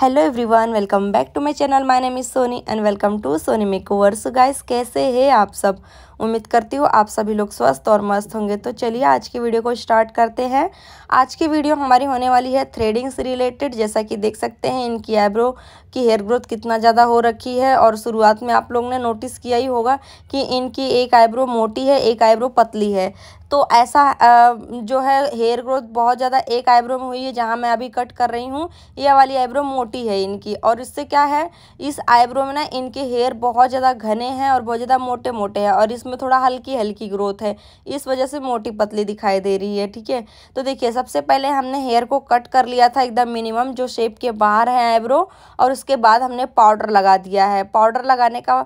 hello everyone welcome back to my channel my name is Soni and welcome to Soni make verse guys कैसे हैं आप सब उम्मीद करती हूँ आप सभी लोग स्वस्थ और मस्त होंगे तो चलिए आज की वीडियो को स्टार्ट करते हैं आज की वीडियो हमारी होने वाली है थ्रेडिंग से रिलेटेड जैसा कि देख सकते हैं इनकी आईब्रो की हेयर ग्रोथ कितना ज़्यादा हो रखी है और शुरुआत में आप लोगों ने नोटिस किया ही होगा कि इनकी एक आईब्रो मोटी है एक आईब्रो पतली है तो ऐसा जो है हेयर ग्रोथ बहुत ज़्यादा एक आईब्रो में हुई है जहाँ मैं अभी कट कर रही हूँ ये वाली आईब्रो मोटी है इनकी और इससे क्या है इस आईब्रो में ना इनके हेयर बहुत ज़्यादा घने हैं और बहुत ज़्यादा मोटे मोटे हैं और इसमें थोड़ा हल्की हल्की ग्रोथ है इस वजह से मोटी पतली दिखाई दे रही है ठीक है तो देखिए सबसे पहले हमने हेयर को कट कर लिया था एकदम मिनिमम जो शेप के बाहर है आईब्रो और उसके बाद हमने पाउडर लगा दिया है पाउडर लगाने का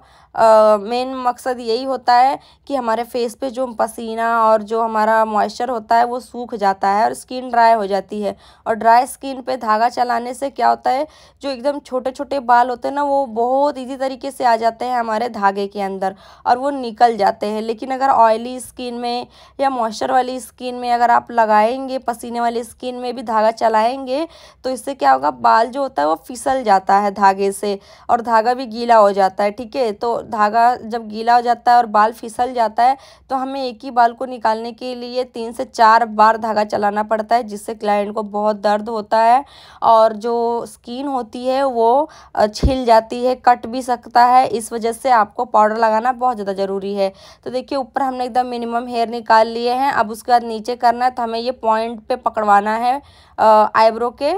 मेन मकसद यही होता है कि हमारे फेस पर जो पसीना और जो हमारा मॉइस्चर होता है वो सूख जाता है और स्किन ड्राई हो जाती है और ड्राई स्किन पे धागा चलाने से क्या होता है जो एकदम छोटे छोटे बाल होते हैं ना वो बहुत ईजी तरीके से आ जाते हैं हमारे धागे के अंदर और वो निकल जाते हैं लेकिन अगर ऑयली स्किन में या मॉइस्चर वाली स्किन में अगर आप लगाएंगे पसीने वाली स्किन में भी धागा चलाएँगे तो इससे क्या होगा बाल जो होता है वो फिसल जाता है धागे से और धागा भी गीला हो जाता है ठीक है तो धागा जब गीला हो जाता है और बाल फिसल जाता है तो हमें एक ही बाल को निकाल निकालने के लिए तीन से चार बार धागा चलाना पड़ता है जिससे क्लाइंट को बहुत दर्द होता है और जो स्किन होती है वो छिल जाती है कट भी सकता है इस वजह से आपको पाउडर लगाना बहुत ज़्यादा ज़रूरी है तो देखिए ऊपर हमने एकदम मिनिमम हेयर निकाल लिए हैं अब उसके बाद नीचे करना है तो हमें ये पॉइंट पर पकड़वाना है आईब्रो के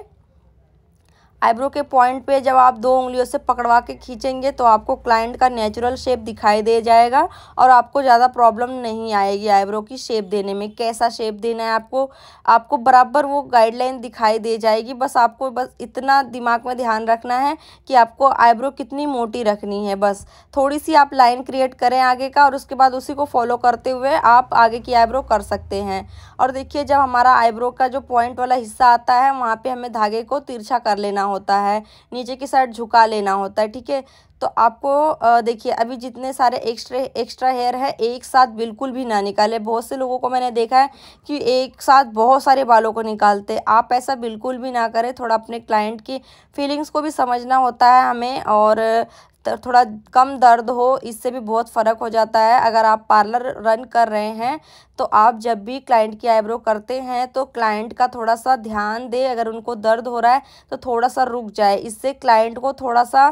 आईब्रो के पॉइंट पे जब आप दो उंगलियों से पकड़वा के खींचेंगे तो आपको क्लाइंट का नेचुरल शेप दिखाई दे जाएगा और आपको ज़्यादा प्रॉब्लम नहीं आएगी आईब्रो की शेप देने में कैसा शेप देना है आपको आपको बराबर वो गाइडलाइन दिखाई दे जाएगी बस आपको बस इतना दिमाग में ध्यान रखना है कि आपको आईब्रो कितनी मोटी रखनी है बस थोड़ी सी आप लाइन क्रिएट करें आगे का और उसके बाद उसी को फॉलो करते हुए आप आगे की आईब्रो कर सकते हैं और देखिए जब हमारा आईब्रो का जो पॉइंट वाला हिस्सा आता है वहाँ पर हमें धागे को तिरछा कर लेना होता है नीचे की साइड झुका लेना होता है ठीक है तो आपको देखिए अभी जितने सारे एक्स्ट्रा एक्स्ट्रा हेयर है एक साथ बिल्कुल भी ना निकाले बहुत से लोगों को मैंने देखा है कि एक साथ बहुत सारे बालों को निकालते आप ऐसा बिल्कुल भी ना करें थोड़ा अपने क्लाइंट की फीलिंग्स को भी समझना होता है हमें और थोड़ा कम दर्द हो इससे भी बहुत फ़र्क हो जाता है अगर आप पार्लर रन कर रहे हैं तो आप जब भी क्लाइंट की आईब्रो करते हैं तो क्लाइंट का थोड़ा सा ध्यान दे अगर उनको दर्द हो रहा है तो थोड़ा सा रुक जाए इससे क्लाइंट को थोड़ा सा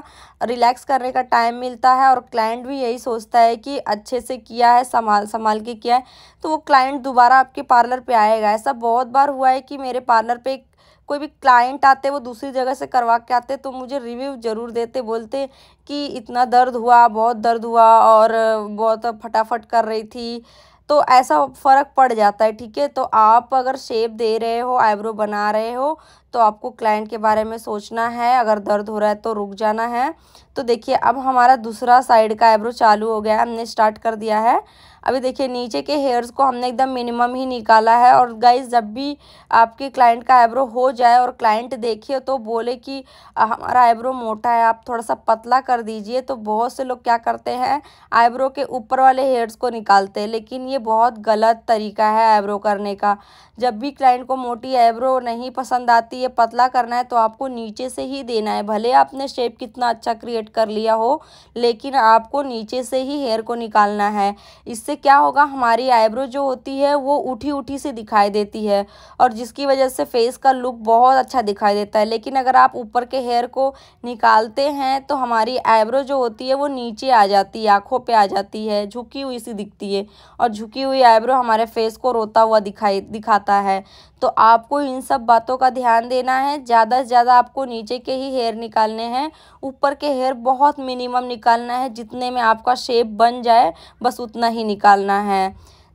रिलैक्स करने का टाइम मिलता है और क्लाइंट भी यही सोचता है कि अच्छे से किया है संभाल संभाल के किया है तो वो क्लाइंट दोबारा आपके पार्लर पर आएगा ऐसा बहुत बार हुआ है कि मेरे पार्लर पर कोई भी क्लाइंट आते वो दूसरी जगह से करवा के आते तो मुझे रिव्यू ज़रूर देते बोलते कि इतना दर्द हुआ बहुत दर्द हुआ और बहुत फटाफट कर रही थी तो ऐसा फ़र्क पड़ जाता है ठीक है तो आप अगर शेप दे रहे हो आईब्रो बना रहे हो तो आपको क्लाइंट के बारे में सोचना है अगर दर्द हो रहा है तो रुक जाना है तो देखिए अब हमारा दूसरा साइड का आईब्रो चालू हो गया हमने स्टार्ट कर दिया है अभी देखिए नीचे के हेयर्स को हमने एकदम मिनिमम ही निकाला है और गाइज जब भी आपके क्लाइंट का आईब्रो हो जाए और क्लाइंट देखे तो बोले कि हमारा आईब्रो मोटा है आप थोड़ा सा पतला कर दीजिए तो बहुत से लोग क्या करते हैं आईब्रो के ऊपर वाले हेयर्स को निकालते हैं लेकिन ये बहुत गलत तरीका है आईब्रो करने का जब भी क्लाइंट को मोटी आईब्रो नहीं पसंद आती होती है पतला करना है तो आपको नीचे से ही देना है भले आपने शेप कितना अच्छा क्रिएट कर लिया हो लेकिन आपको नीचे से ही हेयर को निकालना है इससे क्या होगा हमारी आईब्रो जो होती है वो उठी उठी से दिखाई देती है और जिसकी वजह से फेस का लुक बहुत अच्छा दिखाई देता है लेकिन अगर आप ऊपर के हेयर को निकालते हैं तो हमारी आईब्रो जो होती है वो नीचे आ जाती है आँखों पर आ जाती है झुकी हुई सी दिखती है और झुकी हुई आईब्रो हमारे फेस को रोता हुआ दिखाई दिखाता है तो आपको इन सब बातों का ध्यान देना है ज़्यादा से ज़्यादा आपको नीचे के ही हेयर निकालने हैं ऊपर के हेयर बहुत मिनिमम निकालना है जितने में आपका शेप बन जाए बस उतना ही निकालना है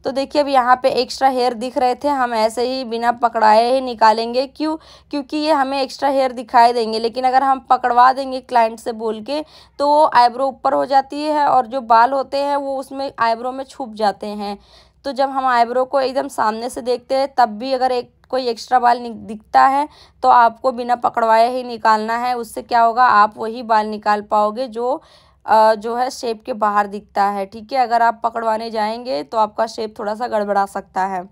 तो देखिए अब यहाँ पे एक्स्ट्रा हेयर दिख रहे थे हम ऐसे ही बिना पकड़ाए ही निकालेंगे क्यों क्योंकि ये हमें एक्स्ट्रा हेयर दिखाई देंगे लेकिन अगर हम पकड़वा देंगे क्लाइंट से बोल के तो वो आईब्रो ऊपर हो जाती है और जो बाल होते हैं वो उसमें आईब्रो में छुप जाते हैं तो जब हम आईब्रो को एकदम सामने से देखते हैं तब भी अगर एक कोई एक्स्ट्रा बाल दिखता है तो आपको बिना पकड़वाए ही निकालना है उससे क्या होगा आप वही बाल निकाल पाओगे जो जो है शेप के बाहर दिखता है ठीक है अगर आप पकड़वाने जाएंगे तो आपका शेप थोड़ा सा गड़बड़ा सकता है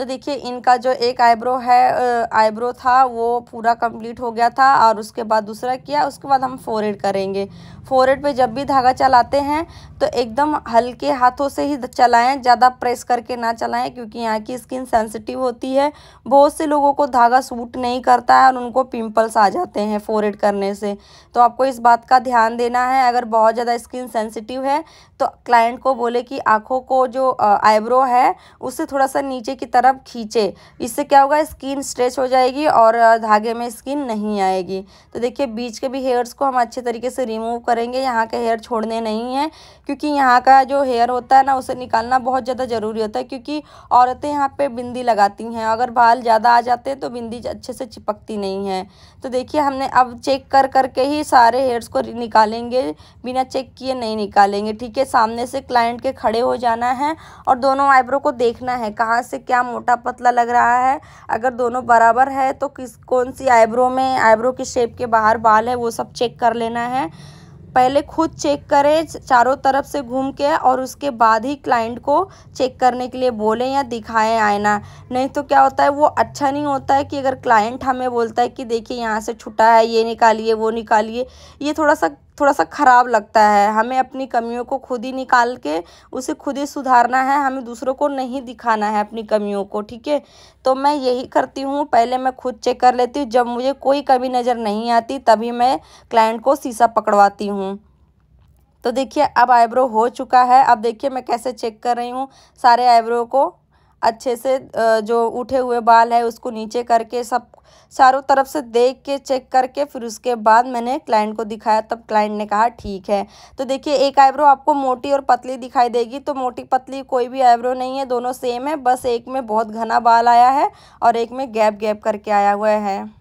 तो देखिए इनका जो एक आईब्रो है आईब्रो था वो पूरा कंप्लीट हो गया था और उसके बाद दूसरा किया उसके बाद हम फोर करेंगे फोर एड पर जब भी धागा चलाते हैं तो एकदम हल्के हाथों से ही चलाएं ज़्यादा प्रेस करके ना चलाएं क्योंकि यहाँ की स्किन सेंसिटिव होती है बहुत से लोगों को धागा सूट नहीं करता है और उनको पिम्पल्स आ जाते हैं फोर करने से तो आपको इस बात का ध्यान देना है अगर बहुत ज़्यादा स्किन सेंसिटिव है तो क्लाइंट को बोले कि आँखों को जो आईब्रो है उससे थोड़ा सा नीचे की तरफ तरफ मतलब खींचे इससे क्या होगा स्किन स्ट्रेच हो जाएगी और धागे में स्किन नहीं आएगी तो देखिए बीच के भी हेयर्स को हम अच्छे तरीके से रिमूव करेंगे यहाँ के हेयर छोड़ने नहीं है क्योंकि यहाँ का जो हेयर होता है ना उसे निकालना बहुत ज़्यादा ज़रूरी होता है क्योंकि औरतें यहाँ पर बिंदी लगाती हैं अगर बाल ज़्यादा आ जाते हैं तो बिंदी अच्छे से चिपकती नहीं है तो देखिए हमने अब चेक कर करके ही सारे हेयर्स को निकालेंगे बिना चेक किए नहीं निकालेंगे ठीक है सामने से क्लाइंट के खड़े हो जाना है और दोनों आईब्रो को देखना है कहाँ से क्या मोटा पतला लग रहा है अगर दोनों बराबर है तो किस कौन सी आईब्रो में आईब्रो की शेप के बाहर बाल है वो सब चेक कर लेना है पहले खुद चेक करें चारों तरफ से घूम के और उसके बाद ही क्लाइंट को चेक करने के लिए बोलें या दिखाएं आईना नहीं तो क्या होता है वो अच्छा नहीं होता है कि अगर क्लाइंट हमें बोलता है कि देखिए यहाँ से छुटा है ये निकालिए वो निकालिए ये थोड़ा सा थोड़ा सा ख़राब लगता है हमें अपनी कमियों को खुद ही निकाल के उसे खुद ही सुधारना है हमें दूसरों को नहीं दिखाना है अपनी कमियों को ठीक है तो मैं यही करती हूँ पहले मैं खुद चेक कर लेती हूँ जब मुझे कोई कमी नज़र नहीं आती तभी मैं क्लाइंट को शीशा पकड़वाती हूँ तो देखिए अब आईब्रो हो चुका है अब देखिए मैं कैसे चेक कर रही हूँ सारे आईब्रो को अच्छे से जो उठे हुए बाल है उसको नीचे करके सब चारों तरफ से देख के चेक करके फिर उसके बाद मैंने क्लाइंट को दिखाया तब क्लाइंट ने कहा ठीक है तो देखिए एक आईब्रो आपको मोटी और पतली दिखाई देगी तो मोटी पतली कोई भी आईब्रो नहीं है दोनों सेम है बस एक में बहुत घना बाल आया है और एक में गैप गैप करके आया हुआ है